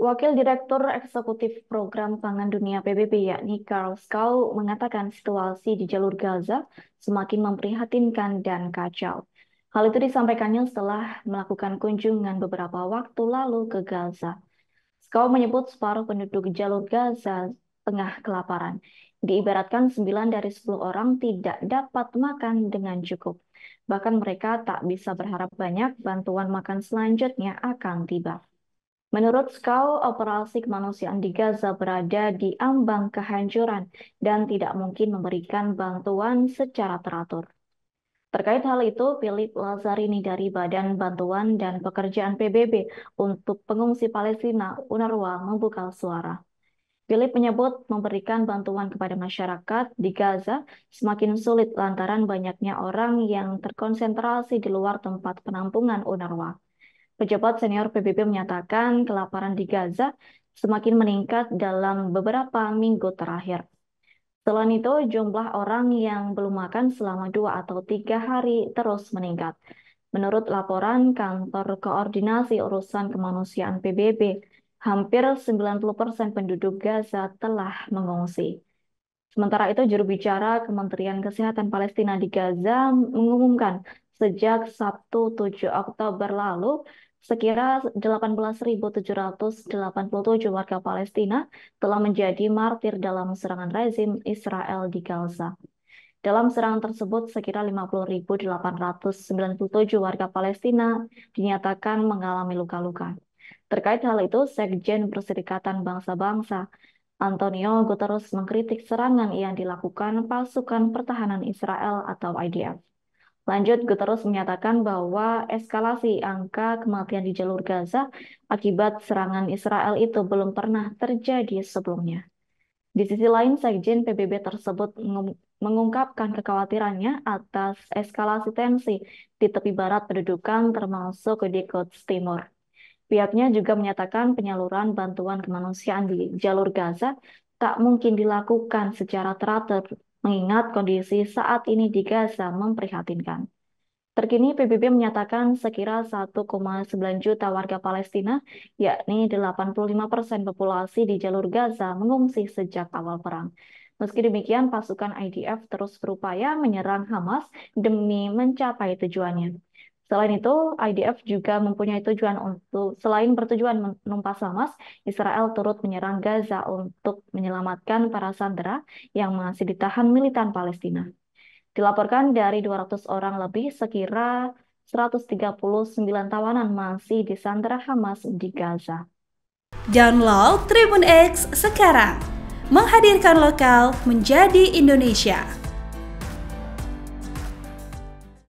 Wakil Direktur Eksekutif Program Pangan Dunia PBB yakni Carl Skau mengatakan situasi di jalur Gaza semakin memprihatinkan dan kacau. Hal itu disampaikannya setelah melakukan kunjungan beberapa waktu lalu ke Gaza. Skau menyebut separuh penduduk jalur Gaza tengah kelaparan. Diibaratkan 9 dari 10 orang tidak dapat makan dengan cukup. Bahkan mereka tak bisa berharap banyak bantuan makan selanjutnya akan tiba. Menurut Skau, operasi kemanusiaan di Gaza berada di ambang kehancuran dan tidak mungkin memberikan bantuan secara teratur. Terkait hal itu, Philip Lazarini dari Badan Bantuan dan Pekerjaan PBB untuk Pengungsi Palestina UNRWA membuka suara. Philip menyebut memberikan bantuan kepada masyarakat di Gaza semakin sulit lantaran banyaknya orang yang terkonsentrasi di luar tempat penampungan UNRWA. Pejabat senior PBB menyatakan kelaparan di Gaza semakin meningkat dalam beberapa minggu terakhir. Selain itu, jumlah orang yang belum makan selama dua atau tiga hari terus meningkat. Menurut laporan Kantor Koordinasi Urusan Kemanusiaan PBB, hampir 90% penduduk Gaza telah mengungsi. Sementara itu, juru bicara Kementerian Kesehatan Palestina di Gaza mengumumkan sejak Sabtu 7 Oktober lalu Sekira 18.787 warga Palestina telah menjadi martir dalam serangan rezim Israel di Gaza. Dalam serangan tersebut, sekira 50.897 warga Palestina dinyatakan mengalami luka-luka. Terkait hal itu, Sekjen Perserikatan Bangsa-Bangsa Antonio Guterres mengkritik serangan yang dilakukan pasukan pertahanan Israel atau IDF. Lanjut, Guterres menyatakan bahwa eskalasi angka kematian di jalur Gaza akibat serangan Israel itu belum pernah terjadi sebelumnya. Di sisi lain, Sekjen PBB tersebut mengungkapkan kekhawatirannya atas eskalasi tensi di tepi barat pendudukan termasuk di Quds Timur. Pihaknya juga menyatakan penyaluran bantuan kemanusiaan di jalur Gaza tak mungkin dilakukan secara teratur mengingat kondisi saat ini di Gaza memprihatinkan. Terkini PBB menyatakan sekira 1,9 juta warga Palestina, yakni 85 persen populasi di jalur Gaza mengungsi sejak awal perang. Meski demikian, pasukan IDF terus berupaya menyerang Hamas demi mencapai tujuannya. Selain itu, IDF juga mempunyai tujuan untuk, selain bertujuan menumpas Hamas, Israel turut menyerang Gaza untuk menyelamatkan para sandera yang masih ditahan militan Palestina. Dilaporkan dari 200 orang lebih, sekira 139 tawanan masih di sandera Hamas di Gaza. Download Tribun X sekarang, menghadirkan lokal menjadi Indonesia.